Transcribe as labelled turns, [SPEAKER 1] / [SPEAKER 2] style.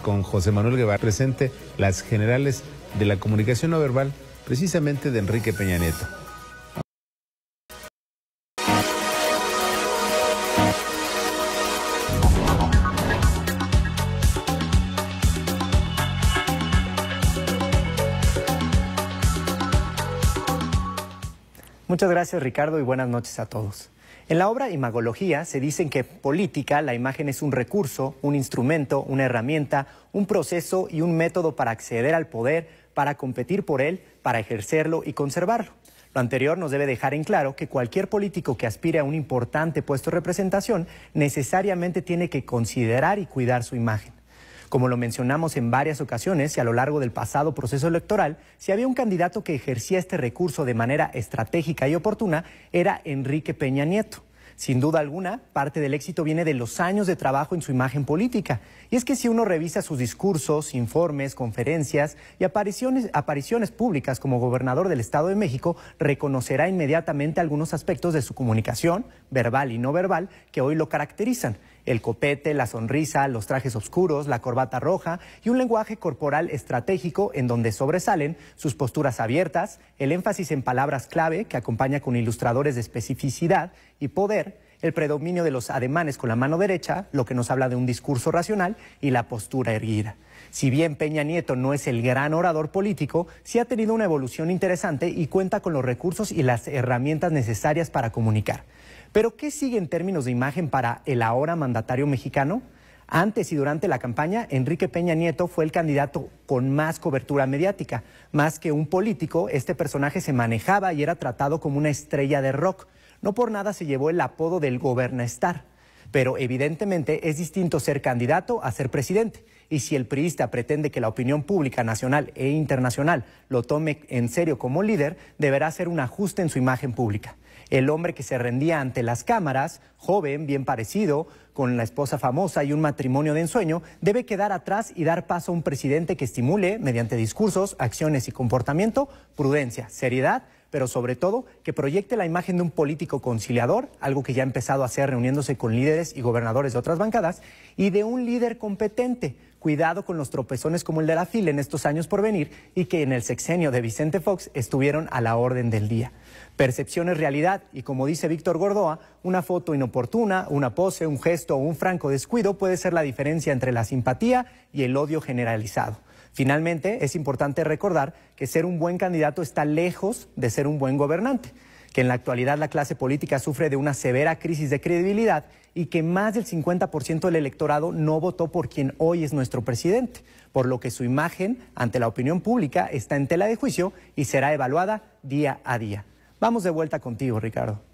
[SPEAKER 1] con José Manuel Guevara, presente las generales de la comunicación no verbal, precisamente de Enrique Peña Nieto. Muchas gracias Ricardo y buenas noches a todos. En la obra Imagología se dice que política la imagen es un recurso, un instrumento, una herramienta, un proceso y un método para acceder al poder, para competir por él, para ejercerlo y conservarlo. Lo anterior nos debe dejar en claro que cualquier político que aspire a un importante puesto de representación necesariamente tiene que considerar y cuidar su imagen. Como lo mencionamos en varias ocasiones y a lo largo del pasado proceso electoral, si había un candidato que ejercía este recurso de manera estratégica y oportuna, era Enrique Peña Nieto. Sin duda alguna, parte del éxito viene de los años de trabajo en su imagen política. Y es que si uno revisa sus discursos, informes, conferencias y apariciones, apariciones, públicas como gobernador del Estado de México, reconocerá inmediatamente algunos aspectos de su comunicación, verbal y no verbal, que hoy lo caracterizan. El copete, la sonrisa, los trajes oscuros, la corbata roja y un lenguaje corporal estratégico en donde sobresalen sus posturas abiertas, el énfasis en palabras clave que acompaña con ilustradores de especificidad y poder, el predominio de los ademanes con la mano derecha, lo que nos habla de un discurso racional y la postura erguida. Si bien Peña Nieto no es el gran orador político, sí ha tenido una evolución interesante y cuenta con los recursos y las herramientas necesarias para comunicar. Pero ¿qué sigue en términos de imagen para el ahora mandatario mexicano? Antes y durante la campaña, Enrique Peña Nieto fue el candidato con más cobertura mediática. Más que un político, este personaje se manejaba y era tratado como una estrella de rock. No por nada se llevó el apodo del Gobernestar. Pero evidentemente es distinto ser candidato a ser presidente. Y si el priista pretende que la opinión pública nacional e internacional lo tome en serio como líder, deberá hacer un ajuste en su imagen pública. El hombre que se rendía ante las cámaras, joven, bien parecido, con la esposa famosa y un matrimonio de ensueño, debe quedar atrás y dar paso a un presidente que estimule, mediante discursos, acciones y comportamiento, prudencia, seriedad, pero sobre todo que proyecte la imagen de un político conciliador, algo que ya ha empezado a hacer reuniéndose con líderes y gobernadores de otras bancadas, y de un líder competente cuidado con los tropezones como el de la fila en estos años por venir y que en el sexenio de Vicente Fox estuvieron a la orden del día. Percepción es realidad y como dice Víctor Gordoa, una foto inoportuna, una pose, un gesto o un franco descuido puede ser la diferencia entre la simpatía y el odio generalizado. Finalmente, es importante recordar que ser un buen candidato está lejos de ser un buen gobernante que en la actualidad la clase política sufre de una severa crisis de credibilidad y que más del 50% del electorado no votó por quien hoy es nuestro presidente, por lo que su imagen ante la opinión pública está en tela de juicio y será evaluada día a día. Vamos de vuelta contigo, Ricardo.